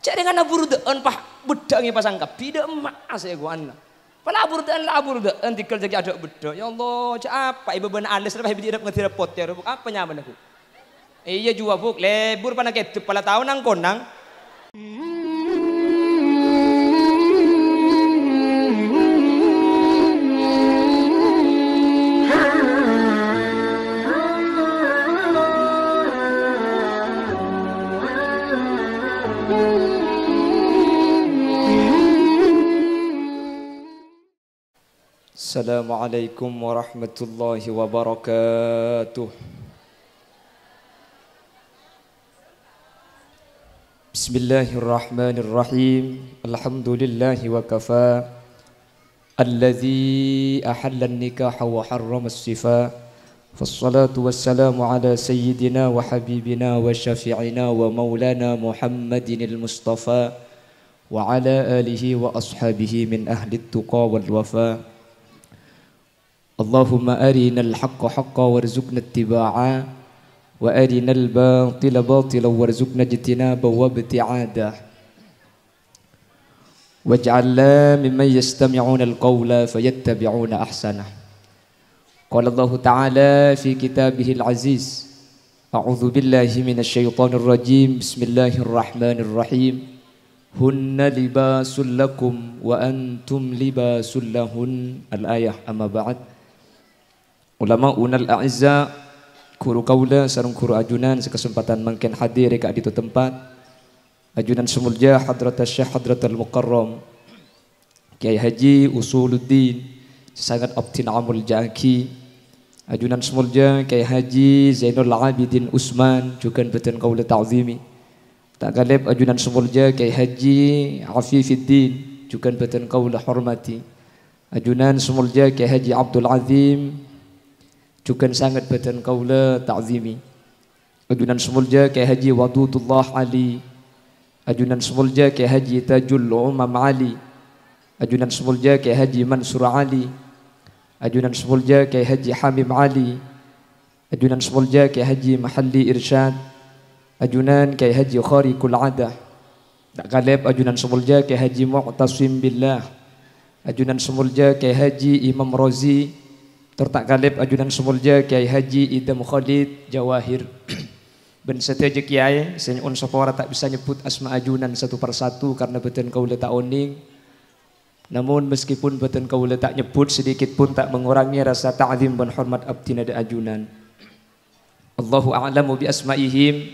Cari kan abur dean pah bedangnya pasang kap, bida emas ya gua anak. Pala abur dean lah abur dean tikel jadi ada bedang. Ya Allah, cak apa ibu bener anda serba ibu tidak ngerti repot ya, apa nyaman aku. Iya juga buk, lebur panak itu, pala tahu nang konang. السلام عليكم ورحمة الله وبركاته بسم الله الرحمن الرحيم الحمد لله وكفى الذي أحل النكاح وحرم الصفا فالصلاة والسلام على سيدنا وحبيبنا وشفيعنا ومولانا محمد المصطفى وعلى آله وأصحابه من أهل التقى والوفاء اللهم أرنا الحق حقا وارزقنا اتباعه وأرنا الباطل باطلا وارزقنا اجتنابه وابتعاده واجعلنا ممن يستمعون القول فيتبعون أحسنه قال الله تعالى في كتابه العزيز أعوذ بالله من الشيطان الرجيم بسم الله الرحمن الرحيم هن لباس لكم وأنتم لباس لهن الآية أما بعد Ulama unal a'izza kuru kaula sarung kuru ajunan sekesempatan mungkin hadir di ditu tempat. Ajunan semulja hadratas syekh al mukarram. Kiai Haji Usuluddin sangat optin amul jangki Ajunan semulja Kiai Haji Zainul Abidin Usman juga betul kaula ta'zimi. Tak galib ajunan semulja Kiai Haji afifuddin juga betul kaula hormati. Ajunan semulja Kiai Haji Abdul Azim Cukan sangat badan kau kaula ta'zimi Ajunan semulja ke haji wadudullah Ali Ajunan semulja ke haji tajul umam Ali Ajunan semulja ke haji Mansur Ali Ajunan semulja ke haji Hamim Ali Ajunan semulja ke haji Mahalli Irshad Ajunan ke haji Khari Kul'adah Tak kalib ajunan semulja ke haji Mu'tasim Billah Ajunan semulja ke Imam Razi Ajunan semulja ke haji Imam Razi Tertak Kalib Ajudan Sumulja Kiai Haji Idam Khalid Jawahir Ben seteja Kiai Sen un sopora tak bisa nyebut asma ajunan satu persatu karena betul kau letak oning Namun meskipun betul kau letak nyebut sedikit pun tak mengurangi rasa ta'zim dan hormat abdi nada ajunan Allahu a'lamu bi asma'ihim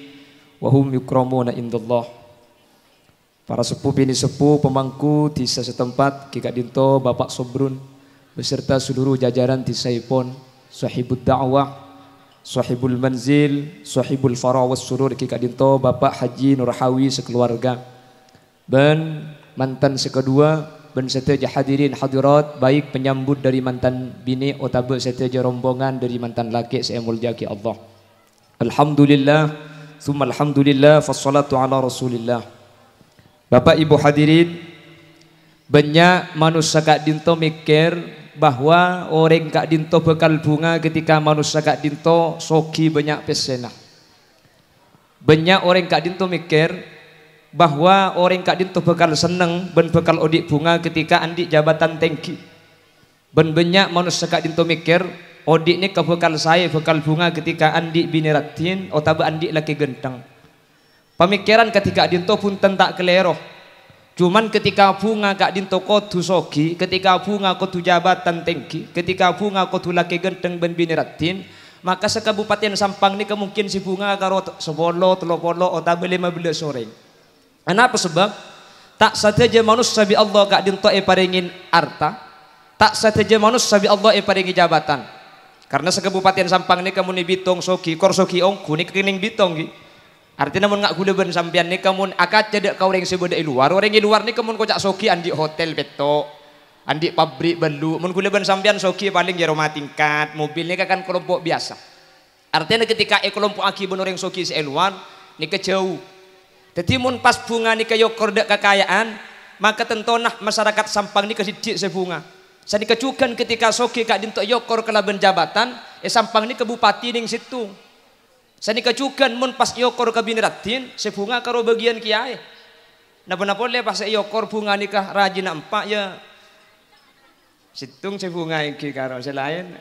wahum hum yukramuna indallah Para sepuh bini sepuh pemangku di setempat Kika Dinto Bapak Sobrun beserta seluruh jajaran Tisaipon, Sahibul Da'wah, Sahibul Manzil, Sahibul farawat was Surur Kikadinto, Bapak Haji Nurhawi sekeluarga. dan mantan sekedua, dan setia hadirin hadirat, baik penyambut dari mantan bini, otabe seteja rombongan dari mantan laki, saya jaki Allah. Alhamdulillah, sumalhamdulillah alhamdulillah, fassalatu ala rasulillah. Bapak Ibu hadirin, banyak manusia kak dinto mikir bahwa orang kak dinto bekal bunga ketika manusia kak dinto soki banyak pesenah Banyak orang kak dinto mikir bahwa orang kak dinto bekal seneng ben bekal odik bunga ketika andi jabatan tengki. Ben banyak manusia kak dinto mikir odik ni kebekal saya bekal bunga ketika andi ratin otabe andi laki genteng. Pemikiran ketika dinto pun tentak keleroh Cuman ketika bunga gak dinto kodu sogi, ketika bunga kodu jabatan tinggi, ketika bunga kodu laki genteng ben biniratin, maka sekabupaten Sampang ini kemungkinan si bunga karo sebolo, telopolo, otabe lima belas sore. Kenapa sebab? Tak saja manusia sabi Allah gak dinto e paringin arta, tak saja manusia sabi Allah e paringi jabatan. Karena sekabupaten Sampang ini kemuni bitong sogi, kor sogi ongku ini kening bitong Artinya mun nggak gule ben sampean nih, kamu akad cedak kau yang sebeda luar, orang yang luar nih, kamu kocak soki andi hotel beto, andi pabrik belu, mun gule ben sampean soki paling jero tingkat, mobil nika kan kelompok biasa. Artinya ketika e kelompok aki ben orang soki luar, nih kejauh. Jadi mun pas bunga nih kayak kordak kekayaan, maka tentu nah masyarakat sampang kasih sidik sebunga. Saya kecukan ketika soki kak dintok yokor kelaben jabatan, eh sampang nih kebupati ning situ. Saya nikah juga mun pas yokor ka biniratin sebunga karo bagian kiai napa-napa le pas yokor bunga nikah rajin empat ya situng sebunga iki karo selain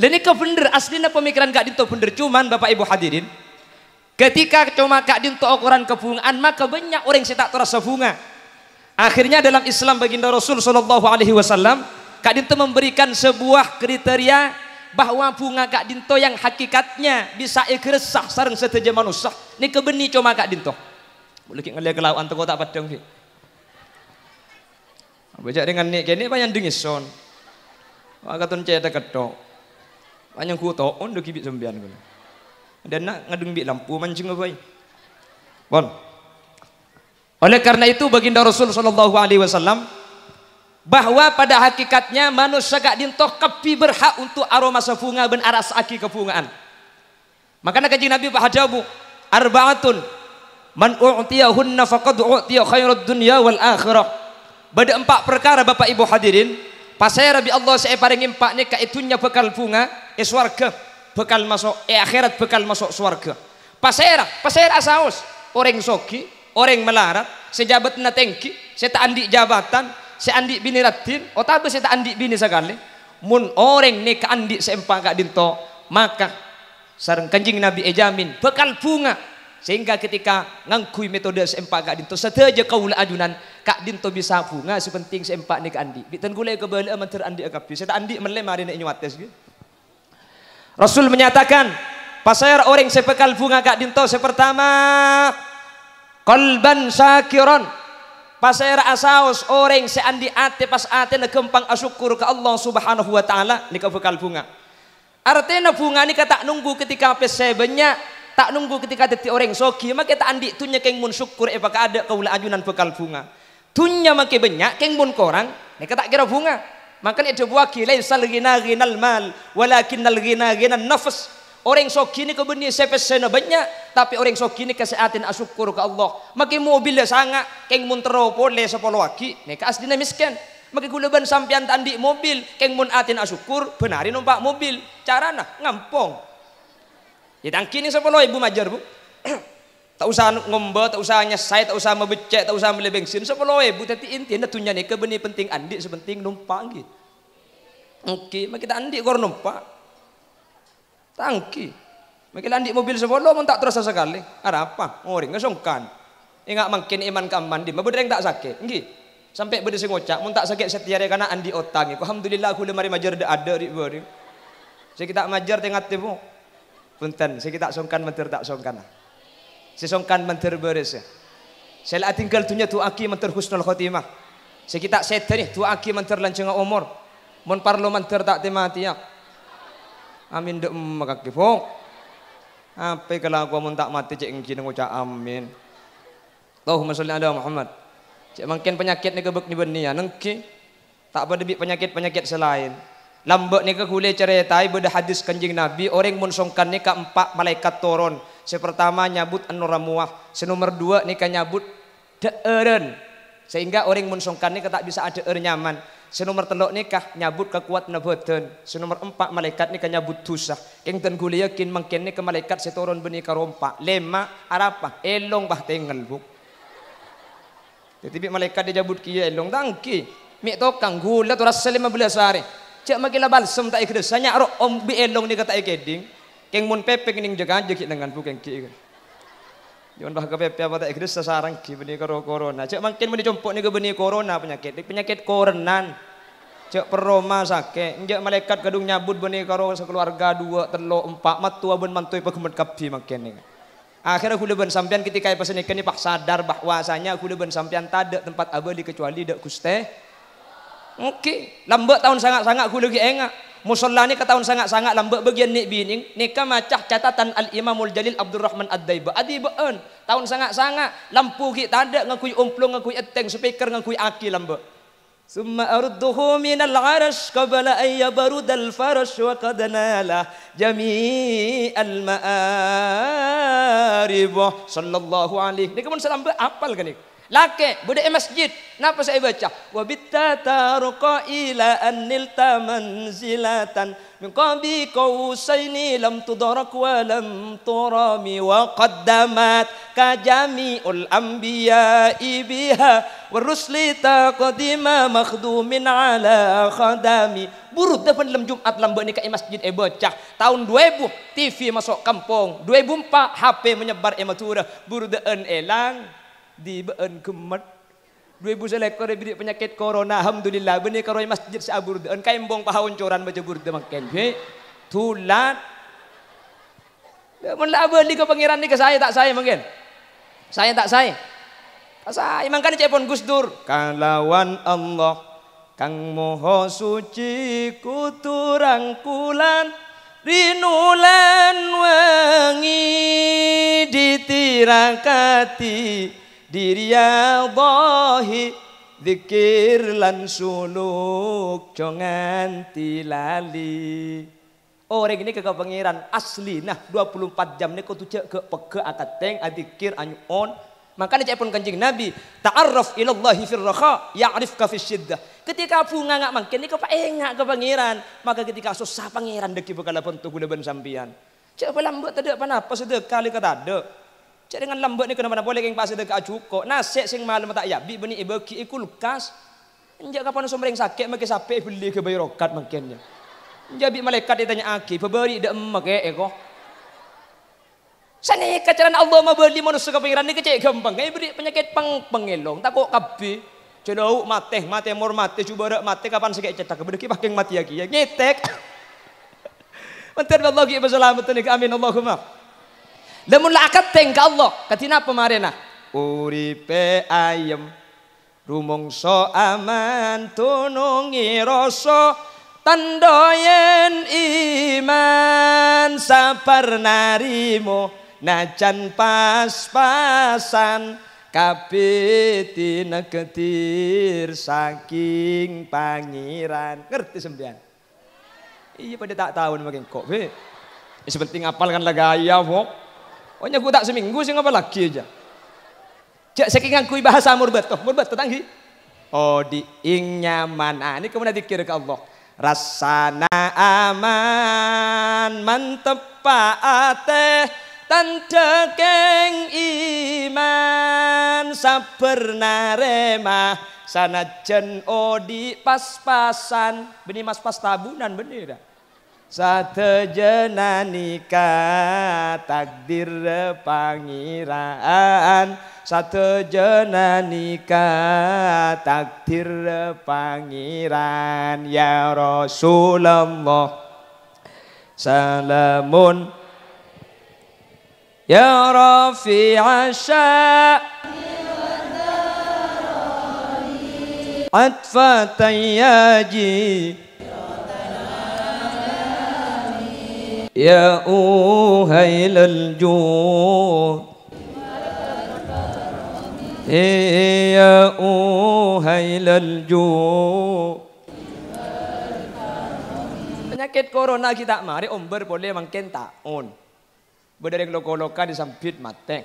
Lini ke bener aslinya pemikiran Kak Dinto bener cuman Bapak Ibu hadirin ketika cuma Kak Dinto ukuran kebungaan maka banyak orang yang tak terasa bunga akhirnya dalam Islam baginda Rasul Shallallahu Alaihi Wasallam Kak Dinto memberikan sebuah kriteria bahwa bunga kak dinto yang hakikatnya bisa ikresah sarang setuju manusia ini kebeni cuma kak dinto boleh kita ngeliat kelawan teko tak padang sih bejak dengan ini kene banyak dengison wakatun ceta ketok banyak kuto on do kibit sembian gue dan nak ngadung bi lampu mancing apa bon oleh karena itu baginda Rasul saw bahwa pada hakikatnya manusia gak dintoh kepi berhak untuk aroma sefunga ben aras aki kefungaan. Makanya kaji Nabi Pak Hajabu arbaatun man u'tiyahunna faqad u'tiya khairat dunia wal akhirah. Pada empat perkara Bapak Ibu hadirin, pas saya Rabbi Allah saya empat ini kaitunya bekal bunga eh suarga bekal masuk eh akhirat bekal masuk swarga. pas saya asaus, orang soki, orang melarat, sejabat na tengki, seta andik jabatan, si andi bini ratin otabe oh, si tak andi bini sekali mun orang ni ke andi seempang kak dinto maka sarang kanjing nabi ejamin bekal bunga sehingga ketika ngangkui metode seempak kak dinto kau kaula adunan kak dinto bisa bunga sepenting seempak ni ke andi bitan gulai kebala menteri andi akapi saya andi melem hari ni nyuates gitu. Rasul menyatakan pasayar orang sepekal bunga kak dinto sepertama kolban sakiron. Pasera asaos orang seandi ate pas ate na asyukur ke Allah subhanahu wa ta'ala. Nika bekal bunga. Artinya bunga ni tak nunggu ketika pesebenya. Tak nunggu ketika teti orang sogi. Maka kita andi tunya keng mun syukur apakah eh, ada kaula ajunan bekal bunga. Tunya maka banyak keng mun korang. ni tak kira bunga. Maka ni ada buah gila yusal gina ginal mal. Walakin al gina gina nafas. Orang sok kini ke benih sepesena banyak, tapi orang sok kini kesehatan asyukur ke Allah. Maki mobil dia sangat, keng teropon pole sepuluh lagi, neka asdina miskin. Maki ban sampian tandi mobil, keng mun atin asyukur, benari numpak mobil. Carana ngampong. Ya tangki kini sepuluh ibu majar bu. tak usah ngombe, tak usah nyesai, tak usah mebecek, tak usah beli bensin. Sepuluh ibu tadi inti, netunya nih ke benih penting andik sepenting numpang gitu. Oke, okay. kita andik kor numpak. Tangki. Mungkin landik mobil sebolo pun tak terasa sekali. Ada apa? Ngoring kesungkan. Ingat mungkin iman kamu mandi, yang tak sakit. enggi Sampai berde ngocak, mun tak sakit hari karena andi otang. Alhamdulillah aku lemari majar de ada di bari. Saya kita majar tengah tibu. Punten, saya kita sungkan mentir tak sungkan. Saya sungkan mentir beres. Saya tinggal tunya tu aki mentir husnul khotimah. Saya kita seteri tu aki mentir lancengah umur. Mun parlo mentir tak temati ya. Amin dek makakifok. Apa kalau aku mun tak mati cek ingin nang amin. Tahu masalahnya ada Muhammad. Cek mungkin penyakit ni kebek ni ya nengki. Tak berdebit penyakit-penyakit selain. Lambat ni ke kulit ceretai beda hadis kanjing Nabi. Orang munsongkan ni ke empat malaikat turun. Sepertama nyabut an-nuramuah. Senomor dua ni ke nyabut deeren. Sehingga orang munsongkan ni ke tak bisa ada er nyaman. Senomor telok nikah nyabut kekuat naboten. Senomor empat malaikat nikah nyabut tusah. Keng ten gule yakin mungkin ke malaikat setoron beni karompa. Lema arapa elong bah tengel buk. Tetapi malaikat dia jabut kia elong tangki. Mik tokang gula tu rasa lima belas hari. Cek makilah sem tak ikhlas. Sanya arok om bi elong ni kata ikeding. Keng mon pepek ning jaga jekit dengan bukeng kia. Yon dah kepepe apa tak Kristus sarang ki beni karo corona. Cek makin beni compok ni ke beni corona penyakit. Penyakit korenan. Cek peroma sakit. Njak malaikat kadung nyabut beni karo sekeluarga dua, telo, empat, matua ben mantui pegemet kapi makin ni. Akhirnya aku leben sampean ketika pesen ikan ni pak sadar bahwasanya aku leben sampean tak ada tempat abadi kecuali dak kuste Okey, Lambat tahun sangat-sangat aku lagi engak. Eh, Musolla ni ke tahun sangat-sangat lambat bagian nik bining. Nika macah catatan Al Imamul Jalil Abdul Rahman Ad-Daiba. Adi beun, tahun sangat-sangat lampu ki ada ngakui omplong ngakui eteng speaker ngakui aki lambak. Summa أرده من العرش قبل أن يبرد الفرش وقد نال جميع المآرب Sallallahu alaihi. عليه. Ni kamu apa kan ni? Laki budaya masjid. Napa saya baca? Wa bitta taruqa ila anil tamanzilatan min qabi qausaini lam tudarak wa lam turami wa qaddamat kajami'ul anbiya'i biha wa rusli taqdima makhdumin ala khadami buruk depan dalam Jumat lamba ni kat masjid e bocah tahun 2000 TV masuk kampung 2004 HP menyebar eh matura buruk en elang eh, dibeen kemet dua ibu selektor bidik penyakit corona alhamdulillah benih karoi masjid sabur en yang bong pahawan coran baca burde makan je tulat Mun labe di ke pangeran ke saya tak saya mungkin. Saya tak saya. Tak saya mangkane cepon Gus Dur. Kalawan Allah Kang moho suci kuturang kulan rinulan wangi ditirakati di riyadhahi zikir lan suluk jangan tilali orang oh, ini ke pengiran asli nah 24 jam ni kau cek ke peke akateng adikir anyu on makanya cek pun kencing nabi ta'arraf ilallahi firraha ya'rif ya'rifka fis syiddah ketika bunga ngangak makin ni kau engak ke pengiran maka ketika susah pengiran deki bakal pun tuh gula ben sampian cek pelam buat tidak apa sedekah kali kata ada Cek dengan lembut ni kena mana boleh geng pasir dekat cuko. Nasek sing malam tak yabi bini ibu ki kas. Injak kapan sumring sakit makin sampai beli ke bayi rokat makinnya. bi malaikat ditanya aki, pemberi dak emak ya ego." Sana kacaran Allah mau beli manusia ke pengiran ni kecil gampang. Kayak beri penyakit peng pengelong, tak kok kabi. Celau mate, mate mur mate, cuba rak mate kapan sakit cetak. Beri pakai mati lagi ya. Ngetek. Mentir Allah kita bersalamat ni amin Allahumma. Lamun akad teng ka Allah, katina pamarena. Uripe ayem rumongso aman tunungi rasa tandoyen iman sabar narimo najan pas-pasan kapiti negetir saking pangiran Ngerti sembian? Iya pada tak tahu makin kok. sebenting apal kan lagu ayam kok. Ohnya gue tak seminggu sih ngapa lagi aja. Cak saking aku bahasa murbat tuh, murbat tetanggi. Oh di ing nyaman. Nah, ini kemudian dikira ke Allah. Rasana aman mantep ate, tanda keng iman sabar narema oh odi pas-pasan benih mas pas tabunan bener Satejenanika takdir pangiraan Satejenanika takdir pangiran Ya Rasulullah Salamun Ya Rafi'a Atfatayyaji يا أوهيل الجود يا أوهيل الجود penyakit corona kita mari omber boleh tak on? Berdering loko di sampit mateng.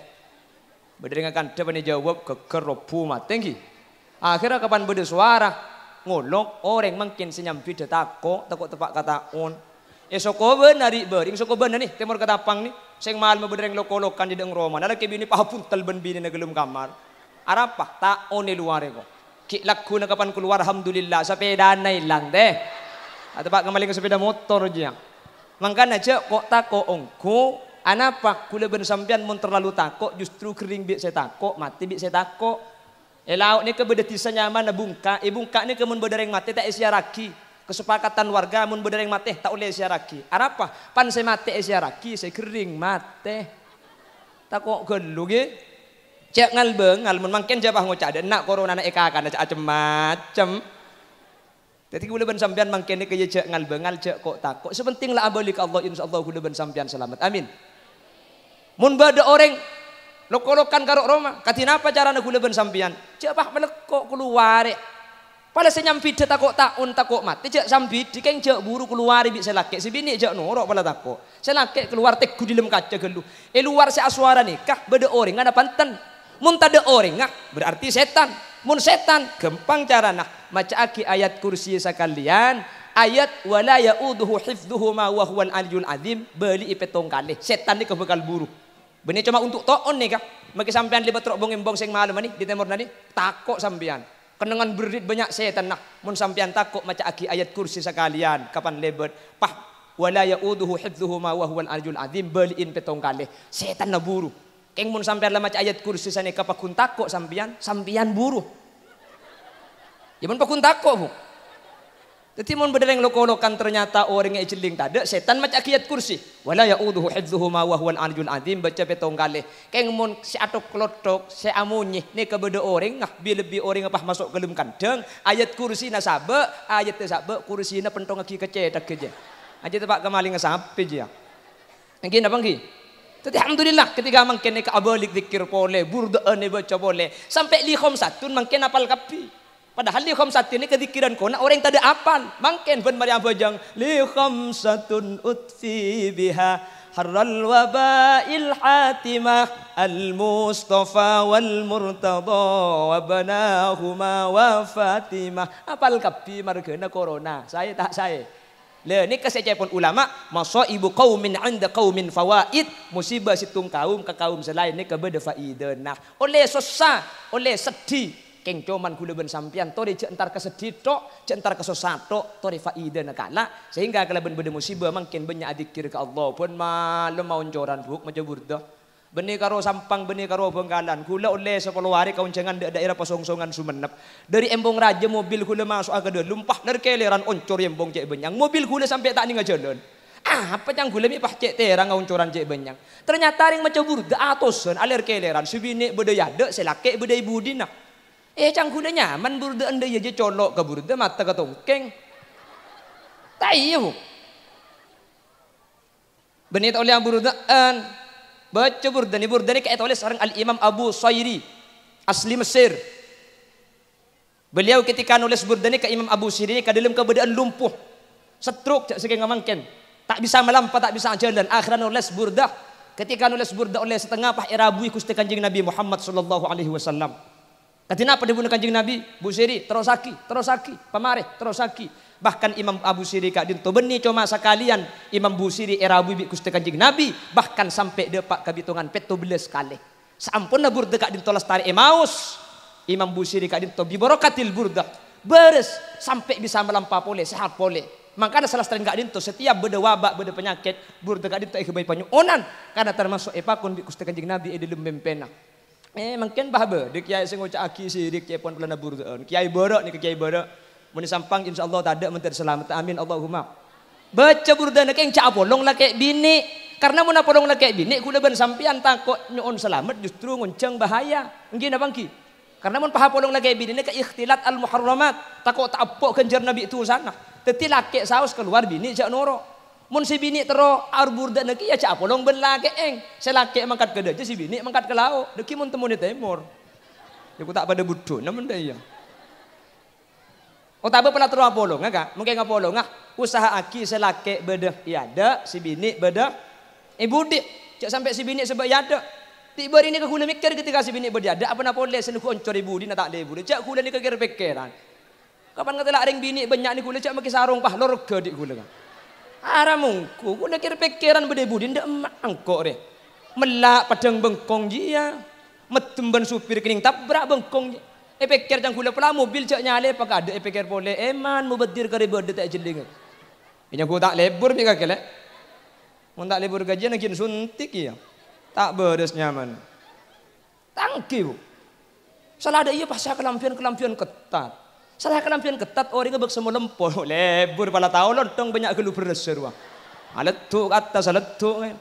Berdering akan depan jawab ke robu mateng ki. Akhirnya kapan suara ngolok orang mungkin senyampi detako takut tepak kata on. Ya soko ber, ing soko benar nih kata ketapang nih. Sing mahal mebedreng loko-lokan di deng Roma. Nada ke bini pahapun telben bini negelum kamar. Arapa tak oni luar ego. Ki laku kapan keluar alhamdulillah sepeda ilang deh. Atau pak kembali ke sepeda motor aja. mangkan aja kok tak kok ongko Anapa kule ben sampean mun terlalu takok justru kering bik saya takok mati bik saya takok. Elau eh, ni ke bedetisan nyaman na eh, bungka, Ibungka ni kemun bedareng mati tak isia raki kesepakatan warga mun bedereng mati mate tak oleh siaraki. Arapa? Pan saya mate eh, siaraki, saya kering mate. Tak kok gelu ge. Cek ngal bengal mun mangken jabah ngocak ada nak corona na eka kan acem macam Jadi kula ben sampean mangken ke cek ngal bengal cek kok tak kok sepenting lah abalik Allah insyaallah kula ben sampean selamat. Amin. Mun bade orang lokolokan karo Roma, katina apa carana kula ben sampean? Cek bah melekok keluar pada senyampi takut takun takok mati jak sambidi keng jek buru keluar ibi selakek sebini jek norok pada takok. Selakek keluar tek dilem lem kaca gelu. Eh luar se aswara Kah beda orang ada panten. Mun de orang ngak ah. berarti setan. Mun setan gempang cara nah maca aki ayat kursi sekalian ayat wala yauduhu hifdhuhu ma wa huwal adim azim beli ipetong kali setan ni kebekal buru. Benih cuma untuk toon nih kah? Maki sampean libat trok bong embong sing malam ni di temor nani takut sampean. Kenangan berit banyak setan nak. Mun sampean takut maca aki ayat kursi sekalian. Kapan lebet. Pah. Wala ya'uduhu hifdhuhu ma wa huwan arjul azim. Beliin petong kali. Setan na buru. Keng mun sampean lah maca ayat kursi sana kun takut sampean. Sampean buru. Ya mun pakun takut jadi mun bedeleng loko-lokan ternyata orang orangnya tak ada setan macam kiat kursi. Wala ya'udhu hifdhuhuma wa huwan anjun adim baca petong kali. Keng mon si atok klotok, si amunyi, ni kebeda orang, ngah bi lebih orang apa masuk ke kandang, ayat kursi na sabe, ayat te sabe, kursi na pentong aki kecetak keje. Aja tepak kemaling ngesapi je. Ngin apa ngin? tetapi alhamdulillah ketika mungkin ka abalik dikir boleh, burdaan baca boleh, sampai lihom satu mangkene apal kapi. Padahal li khamsatin ini kau kona orang yang tadi apa? Mungkin pun mari bojang li khamsatun utfi biha harral wabail hatimah al mustafa wal murtada wa banahuma wa fatimah. Apal kapi margana corona. Saya tak saya. Le ni pun ulama masa ibu kaum min anda kaum min fawaid musibah situng kaum ke kaum selain ni kebeda faidah. Nah, oleh susah, oleh sedih, Kengcoman guna ben sampian tori jentar kesedih tok, jentar kesesat tok, tori faida nakala. Sehingga kala ben benda musibah makin banyak adikir ke Allah pun malam mau joran buk macam burdah Beni karo sampang, beni karo bengkalan. Kula oleh sepuluh hari kau jangan daerah pesongsongan Sumenep. Dari embong raja mobil kula masuk agak dulu. Lumpah dari keleran oncor embong cek benyang. Mobil kula sampai tak nih jalan. Ah, apa yang gula mi pah cek terang oncoran cek benyang. Ternyata ring macam burda atosan alir keleran. subinek budaya dek selake budaya budina. Eh cang kuda nyaman burde anda ya aja colok ke burde mata ke tongkeng. Tak iya bu. Benit oleh burde an. Baca burde ni burde ni kaya oleh seorang al Imam Abu Sairi asli Mesir. Beliau ketika nulis burde ni ke Imam Abu Sayri ni kadalem keadaan lumpuh. Setruk sikit dengan mangkin. Tak bisa melampau, tak bisa jalan. Akhirnya nulis burde. Ketika nulis burde oleh setengah pahirabui irabui kusti Nabi Muhammad sallallahu alaihi wasallam. Katina apa dibunuh kanjeng Nabi? Bu Siri, terus terosaki, pamareh, pamare, terosaki. Bahkan Imam Abu Siri kak dinto benih cuma sekalian Imam Bu Siri era bibi kusti kanjeng Nabi. Bahkan sampai depak kebitungan peto belas kali. Sampun bur dekat dinto lestari Emaus. Imam Bu Siri kak dinto biborokatil burde Beres sampai bisa melampa pole, sehat pole. Maka ada salah satu kak dinto setiap beda wabak, beda penyakit, bur dekat dinto ikhbai onan. Karena termasuk epakun bi kusti kanjeng Nabi edilum mempena. Eh mungkin paham di kiai sing ngucap aki sirik kiai pon pelana burduan. Kiai borok ke kiai borok. Muni sampang insya Allah tak ada menteri selamat. Amin Allahumma. Baca burduan kayak cak polong lah kayak bini. Karena mau polong lah kayak bini. Kuda ben sampian takut nyuon selamat justru ngonceng bahaya. Mungkin apa mungkin? Karena mau paha polong lah kayak bini ke ikhtilat al muharramat. Takut tak apok kenjar nabi itu sana. Tetapi laki saus keluar bini cak norok. Mun si bini tero ar burda neki ya cak polong ben lage eng. Selake mangkat ke aja si bini mangkat ke lau. neki mun temu di timur Ya ku tak pada budu namun dia. Oh tak pernah tero polong enggak? Mungkin enggak polong enggak. Usaha aki beda, bedeh iya, ada si bini beda. Ibu eh, budi. Cak sampai si bini sebab ya ada. Tiba ini ke kula mikir ketika si bini ada apa nak boleh senuk oncor ibu di tak ada ibu. Cak kuda ni kekir pikiran. Kapan kata lah ring bini banyak ni kula cak makin sarung pahlor ke dik kula Arah mungku, aku nak kira pikiran budi budi ndak angkok deh. Melak padang bengkong dia, ya. metemban supir kening tabrak bengkong. Eh pikir jang gula pula mobil cak nyale pak ada eh pikir boleh eman eh, mau berdiri kari berde tak jeling. Ini aku tak lebur ni kakak kele. Mau tak lebur gajian lagi suntik ya. Tak beres nyaman. Tangki bu. Salah ada iya pasal kelampian kelampian ketat. Salah kelampian ketat orang oh, ngebek semua lempo. Lebur pala tahu lontong banyak gelu berdeser wah. Alat ah, kata atas alat ah, eh.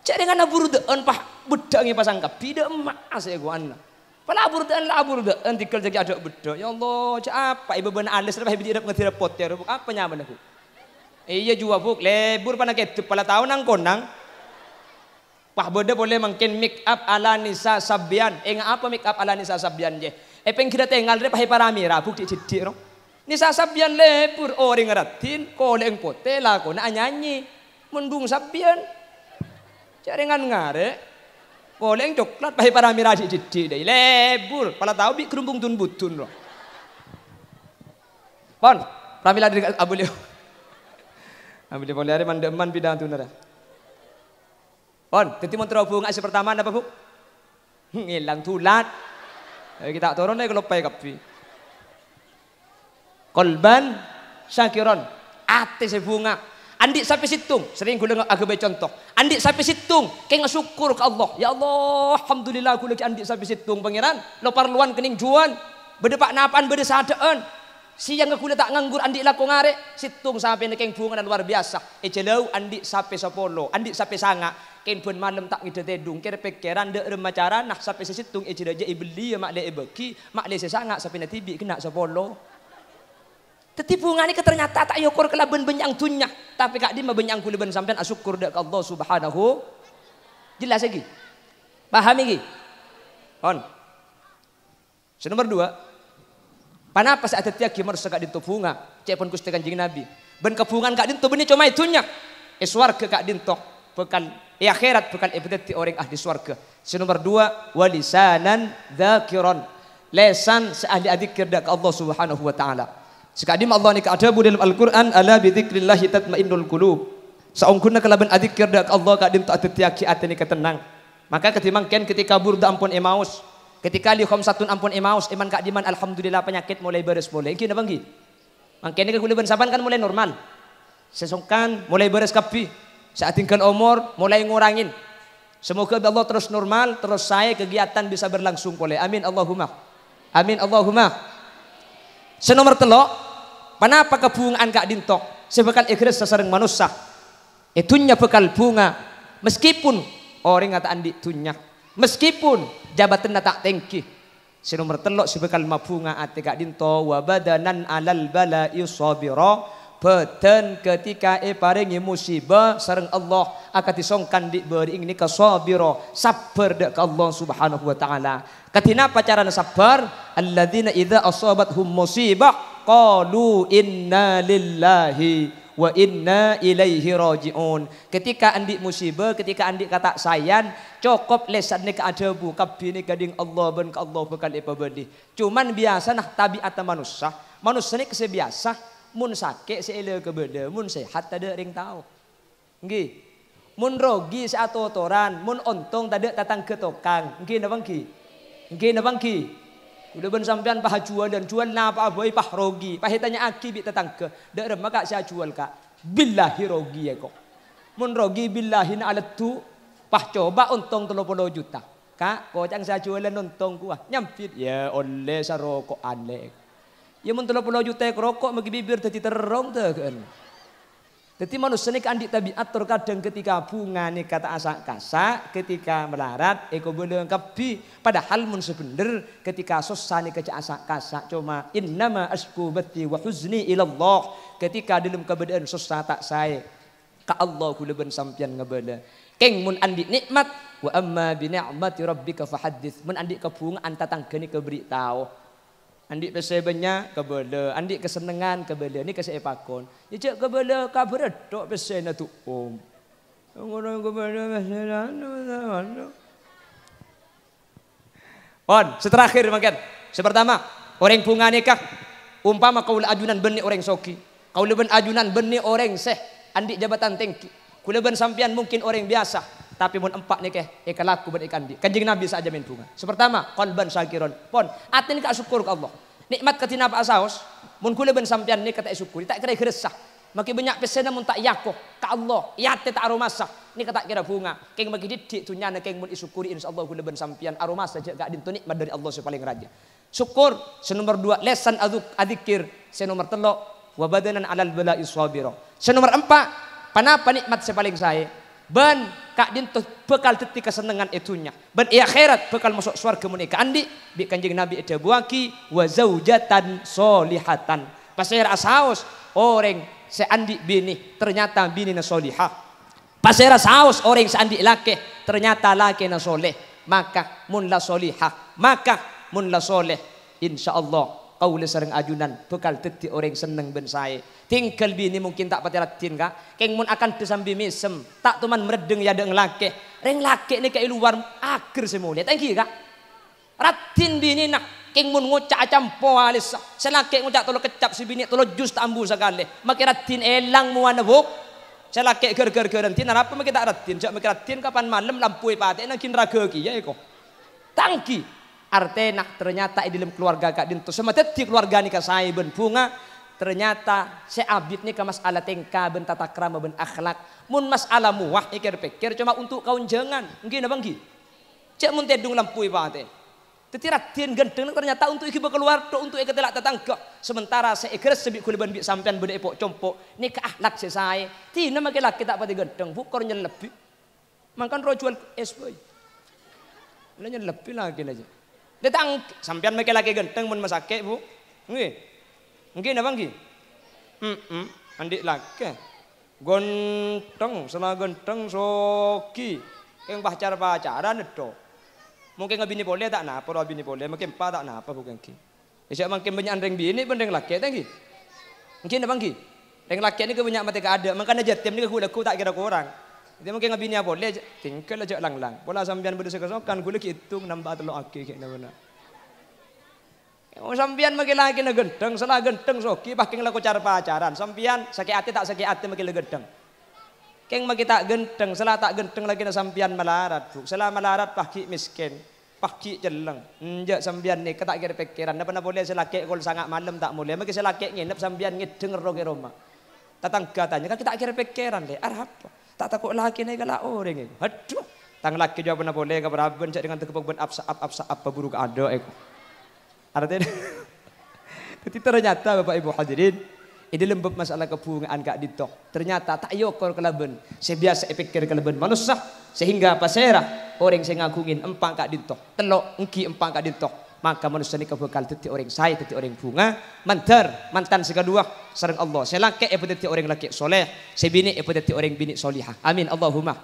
Cari ngana buru dean pah bedangnya pasang kap. Tidak emak saya eh, gua anak. Pala abur dean lah abur dean tikel jadi ada bedo. Ya Allah, cak apa ibu benar alis serba ibu tidak ngerti repot ya. Apa nyaman aku? Iya jua buk lebur pala ketup pala tahu nang konang. Pah beda boleh mungkin make up ala Nisa Sabian. Eh apa make up ala Nisa Sabian je? Epeng eh, peng kira tengal re pahe mira bukti cidik rong. Ni sasabian lebur oh, ratin ngeratin koleng pote lako na anyanyi Mendung sabian. Jaringan ngare. Koleng coklat pahe paramira cidik deh lebur. Pala tau bi kerumbung tun butun rong. Pon, pramila diri abu leo. Abu leo pon dari mandeman bidang tunara. Pon, tetimun terobong asyik pertama apa bu? Ngilang tulat. Iki eh, tak turun nek kelopai kabeh. Kolban syakiron ate sebunga. Andik sampai situng, sering gula agama contoh. Andik sampai situng, kayak syukur ke Allah. Ya Allah, alhamdulillah gue lagi andik sampai situng pangeran. Lo parluan kening juan, berdepak napan berdesadaan. Siang kekula tak nganggur andik laku ngare, situng sampai nekeng bunga dan luar biasa. Ejelau eh, andik sampai sepolo, andik sampai sanga. Kain pun malam tak ngide tedung, kere pekeran de remacara nak sampai sesitung ejelau eh, je ibeli eh, mak de ebeki, mak de sesanga sampai netibi kena sepolo. Tetapi bunga ni ternyata tak yokor kelabun benyang tunya, tapi kak di mah benyang ben sampean asyukur ah, dek Allah subhanahu. Jelas lagi. Pahami lagi. On. Senomor dua, Panapa sa atatiya kimar sa kadin bunga, cepon kusti kanjing Nabi. Ben kebungan kak din to beni cuma itunya. E swarga kak din bukan e akhirat bukan ibadat ti orang ahli swarga. Si nomor dua walisanan dzakiran. Lesan seahli adzikir dak Allah Subhanahu wa taala. Sekadim Allah ni bu dalam Al-Qur'an ala bi dzikrillah tatmainnul qulub. Saungkunna kalaben adzikir dak Allah kak din to atatiya ki ateni ketenang. Maka ketimang ken ketika burda ampun Emaus, Ketika li khamsatun ampun Emmaus, iman kak diman alhamdulillah penyakit mulai beres mulai. Iki napa nggih? Mangkene ke kuliban saban kan mulai normal. Sesungkan, mulai beres kapi. tingkan umur mulai ngurangin. Semoga Allah terus normal, terus saya kegiatan bisa berlangsung boleh. Amin Allahumma. Amin Allahumma. Senomor telok, kenapa kebungaan kak dintok? Sebekal ikhlas sesering manusia. Itunya bekal bunga. Meskipun orang oh, kata andi tunyak meskipun jabatan tak tengki nomor telok bekal mabunga kak dinto wabadanan alal bala sabira Beten ketika e musibah sereng Allah akan disongkan diberi ini ke sabiro sabar dek ke Allah subhanahu wa ta'ala katina pacaran sabar alladzina idza hum musibah qalu inna lillahi wa inna ilaihi rajiun ketika andik musibah ketika andik kata sayan Cukup lesan ni buka Kabini gading Allah ben ke Allah bekal ipabadi. Cuman biasa nah tabiat manusia. Manusia ini kesebiasa. Mun sakit seile kebeda. Mun sehat ada ring tahu. Nggih. Mun rogi satu toran, mun untung tak datang ke tokang. Nggih napa nggih? Nggih napa nggih? Udah ben sampean pah jual dan jual napa apa boy pah rogi. Pah tanya aki bi datang ke. Dak remak kak saya jual kak. Billahi rogi ya kok. Mun rogi billahi na alat tu Pah coba untung 30 juta. Kak, kau kocang saya jualan untung gua. Nyampit. Ya oleh saya rokok aneh. Ya telur 30 juta ya, rokok bagi bibir teti terong Teti kan. Jadi manusia ini kan tabiat terkadang ketika bunga ini kata asak kasak ketika melarat, eko boleh kebi. Padahal mun sebener ketika susah ini keca asak kasak cuma innama asku beti wa huzni ilallah. Ketika dalam keadaan susah tak saya, ka Allah kuleben sampian ngebeda. Keng mun andi nikmat wa amma bi ni'mati rabbika hadis Mun andi kebung anta tanggeni beritau Andi pesebenya kebele, andi kesenengan kebele, ni kesei pakon. Ijak ya, kebele kabar dok pesena tu om. Ngono kebele pesena anu anu. anu. On, seterakhir makan. Sepertama, orang bunga nikah. Umpama kau ajunan benih orang soki. Kau ben ajunan benih orang seh. Andi jabatan tinggi. Kuleban sampean mungkin orang biasa, tapi mun empat nih keh, ikan laku ben ikan di. Kanjeng Nabi saja min bunga. Sepertama, kolban syakiron. Pon, atin kak syukur ke Allah. Nikmat ketina pak saos, mun kuleban sampean nih kata syukur, tak kira geresah. Maki banyak pesena mun tak yakoh ke Allah, yate tak aromasa. Ini kata kira bunga. Keng maki didik tu nyana keng mun isyukuri insyaallah kuleban sampean aromasa je gak dintu nikmat dari Allah sepaling raja. Syukur senomor dua lesan aduk adikir senomor telok wabadanan alal bala iswabiro. Senomor empat kenapa nikmat sepaling saya? Ben kak dinto bekal titik kesenangan itunya. Ben iya akhirat bekal masuk surga munika. andi bi kanjeng Nabi ada buaki wa zaujatan solihatan. Pas era haus orang seandi bini ternyata bini na solihah. Pas era saos orang seandi laki ternyata laki na soleh. Maka munla solihah. Maka munla soleh. Insya Allah kaula sareng ajunan bekal dadi orang seneng ben sae tingkel bini mungkin tak pati ratin ka keng mun akan disambi mesem tak tuman meredeng ya deng lake reng lake ni kei luar akhir semule tangki ka ratin bini nak keng mun ngocak acam alis selake ngocak tolo kecap si bini tolo jus tambu sakale maki ratin elang muana buk Selake ger ger ger tin apa maki tak ratin jak maki ratin kapan malam lampui pate nang kin raga ya iko tangki Artinya ternyata di dalam keluarga kak dintu. Semata tetik keluarga nikah saya ben bunga. Ternyata abit nih ke masalah tingkah ben tata krama ben akhlak. Mun masalah muah pikir-pikir cuma untuk kau jangan. Mungkin abang gi. Cek mun tedung lampui teh. Tetirat tien gendeng ternyata untuk ikut keluar untuk ikut telak tetangga. Sementara saya keras sebik ben bi sampean ben epok compok. Ni ke akhlak saya saya. nama kita kita apa pati gendeng. Bukornya lebih. Makan rojuan boy. Lainnya lebih lagi lagi. Datang sampean make laki pun mun masake, Bu. Nggih. Nggih napa nggih? Hmm, hmm. andik laki. Gonteng, sama gonteng soki. yang pacar-pacaran itu. Mungkin bini boleh tak napa, ro bini boleh, mungkin pa tak napa bukan ki. Isya mungkin banyak orang bini bendeng laki tangki. Mungkin apa ki? Reng laki ini kebanyakan mati ada, makanya jatim ini aku laku tak kira kurang. Dia mungkin ngabini apa? Lej, tinggal aja lang-lang. Pola sambian berdua sekesokan, kan lagi hitung nambah telur aki kayak mana. sambian makin lagi na selagi salah gendeng soki, paking laku cara pacaran. Sambian sakit hati tak sakit hati makin gendeng. Keng makin tak gendeng, salah tak gendeng lagi na sambian melarat bu. Salah melarat paki miskin, paki jeleng. Enjak sambian ni ketak kira pikiran. Napa napa boleh selakek kalau sangat malam tak mulai. Makin selakek nginep sambian ngedeng rogi roma, Tatang katanya kan kita kira pikiran deh. Arah apa? Tak takut laki ni galak orang ni. Aduh. Tang laki jawab nak boleh ke beraben cak dengan tekepuk ben apsa ap apsa apa buruk ada eh. aku. Artinya Tapi ternyata Bapak Ibu hadirin ini lembab masalah kepungaan kak ditok. Ternyata tak yokor kelaben. Saya biasa pikir kelaben manusia sehingga apa serah orang saya ngagungin empang kak ditok. Telok engki empang kak ditok maka manusia ini bakal dadi orang sae dadi orang bunga mantar mantan segala sareng Allah saya laki ibu dadi orang laki soleh saya bini ibu dadi orang bini solihah amin Allahumma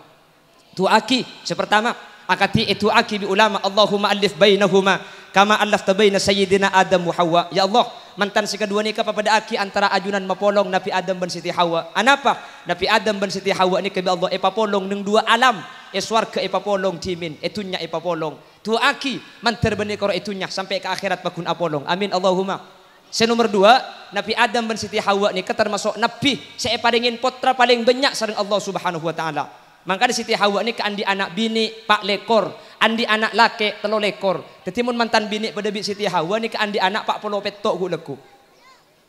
tuaki sepertama akati itu eh, aki bi ulama Allahumma alif bayna huma kama alafta tabayna sayyidina Adam wa Hawa ya Allah mantan si kedua nikah pada aki antara ajunan mapolong Nabi Adam dan Siti Hawa. Anapa? Nabi Adam dan Siti Hawa ini kebi Allah epa polong neng dua alam. eswar eh, ke epa polong timin, etunya eh, epa polong. Tua aki mantar bani kor etunya eh, sampai ke akhirat bakun apolong. Amin Allahumma. Saya nomor dua, Nabi Adam dan Siti Hawa ini termasuk Nabi. Saya paringin potra paling banyak sering Allah Subhanahu Wa Taala. Maka di Siti Hawa ni keandi anak bini Pak Lekor andi anak laki telo lekor. Jadi mun mantan bini pada bi Siti Hawa ni ke andi anak pak puluh petok gu leku.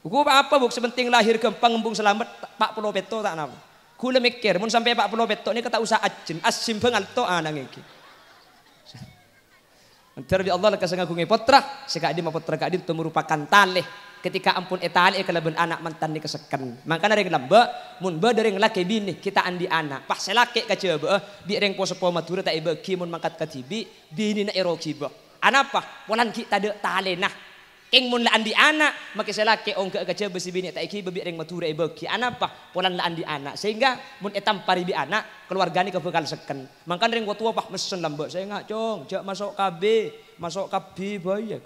Gu apa buk sepenting lahir gempang embung selamat pak puluh petok tak nama. Gu le mikir mun sampai pak puluh petok ni kata usah ajin asim pengal to anang ah, iki. di Allah lekas ngaku ngepotra, sekak di mapotra kak itu merupakan talih ketika ampun kalau ben eh, anak mantan di keseken maka dari lamba mun ba dari laki bini kita andi anak pas selake kaca ba bi reng poso po matura tak iba kimun mangkat katibi bini na eroki ba anapa polan kita de nah, Eng mun la andi anak, maki selake ong ke kaca besi bini tak iki bebi ring iba ki anapa polan la andi anak sehingga mun etam paribi anak keluarga kepekan kebekal seken. Mangkan ring watua pah mesen lambak sehingga cong, jak masuk KB, masuk KB bayak.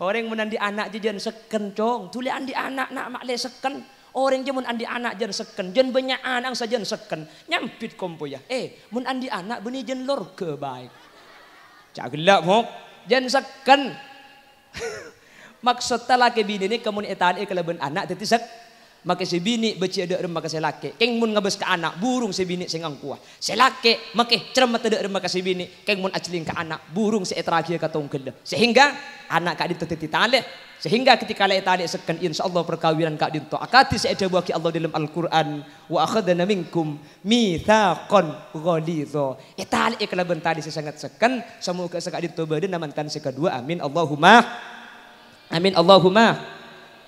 Orang mun andi anak je jen seken cong. Tuli andi anak nak mak le seken. Orang je mun andi anak jangan seken. jangan banyak anak saja jen seken. Nyampit kompo ya. Eh, mun andi anak beni jen lor ke baik. Cakelak mok. jangan seken. Maksud tak laki bini ni kemun etan e kelebon anak tetis seken. maka si bini beci ada rem maka laki. keng mun ngabes ke anak burung si sebini sengang kuah laki, maka ceramah tidak rem maka bini. keng mun acilin ke anak burung se terakhir katong kedah sehingga anak kak diteti tali, sehingga ketika tali tale sekan Allah perkawinan kak dinto akati se ada buaki Allah dalam Al-Qur'an wa akhadna minkum mitsaqan ghalidha etale eh, ikla bentali sesengat sekan semoga sekak dinto badan namantan sekadua amin Allahumma amin Allahumma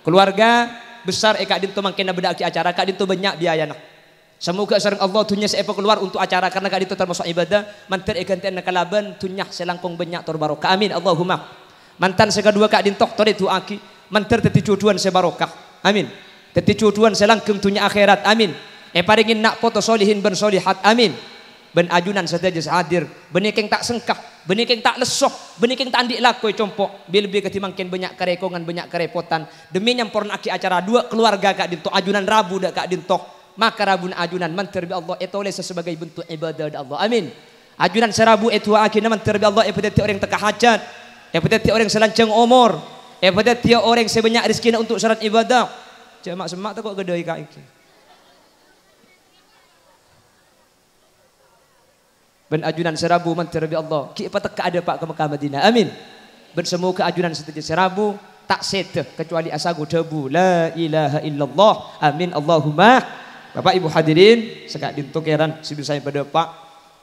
keluarga besar eka eh, dintu mangkena beda acara ka dintu banyak ya nak Semoga sareng Allah tunya seepo keluar untuk acara karena ka dintu termasuk ibadah. Mantan eka eh, nak kalaban tunya selangkung banyak tor barokah. Amin Allahumma. Mantan sekadua ka dintu tor itu aki. Mantan teti cucuan sebarokah. Amin. Teti cucuan selangkung tunya akhirat. Amin. eh paringin nak foto solihin ben solihat. Amin. Ben ajunan saja jadi hadir. Benikeng tak sengkah. Benikeng tak lesok. Benikeng tak andik lah kau compok. Bila lebih ketimbang kian banyak kerekongan, banyak kerepotan. Demi yang pernah acara dua keluarga kak dintok. Ajunan rabu dah kak dintok. Maka rabu ajunan. Menteri bi Allah. Itu oleh sebagai bentuk ibadah da Allah. Amin. Ajunan serabu itu akhirnya menteri bi Allah. Ipada orang yang hajat. Ipada orang selancang umur. Ipada orang sebanyak rezeki untuk syarat ibadah. Cik mak semak tak kau gedai kak ikan. Ben ajunan serabu menteri Allah. Ki patek ada pak ke Mekah Madinah. Amin. Ben semua ajunan setuju serabu tak seteh kecuali asagu debu. La ilaha illallah. Amin Allahumma. Bapak Ibu hadirin, sekak heran sibir saya pada pak.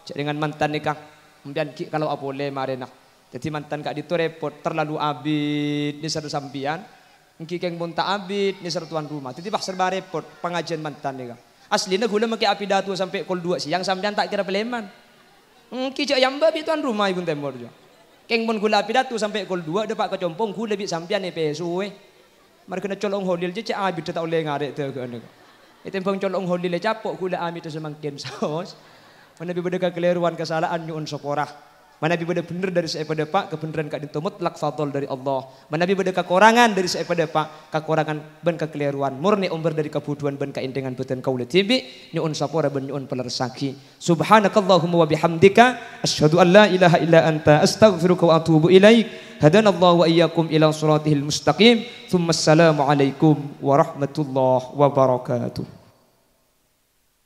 Cek dengan mantan nikah. Kemudian ki kalau apa boleh nak, Jadi mantan kak itu repot terlalu abid ni satu sampian. Ki keng tak abid ni satu tuan rumah. Jadi bah serba repot pengajian mantan nikah. Aslinya gula maki api datu sampai kol dua siang sambian tak kira peleman. Hmm, kijak yang babi tuan rumah ibu tembor jo. Keng pun gula pida tu sampai gol dua dapat kecompong gula bi sampian ni pesu eh. Mar kena colong holil je cak abi tetau le ngarek tu ke anak. Itu pun colong holil le capok gula ami tu semangkin kem sos. Mana bi bedek keleruan kesalahan nyun soporah. Manabi pada bener dari saya pada pak kebenaran kak itu mutlak fadl dari Allah. Manabi pada kekurangan dari saya pada pak kekurangan ben kekeliruan murni umber dari kebuduan ben keindengan beten kaula tibi nyuun sapora ben nyuun pelersaki. Subhanakallahumma wa bihamdika asyhadu an la ilaha illa anta astaghfiruka wa atubu ilaik. Hadanallahu wa iyyakum ila siratihil mustaqim. Tsumma assalamu alaikum warahmatullahi wabarakatuh.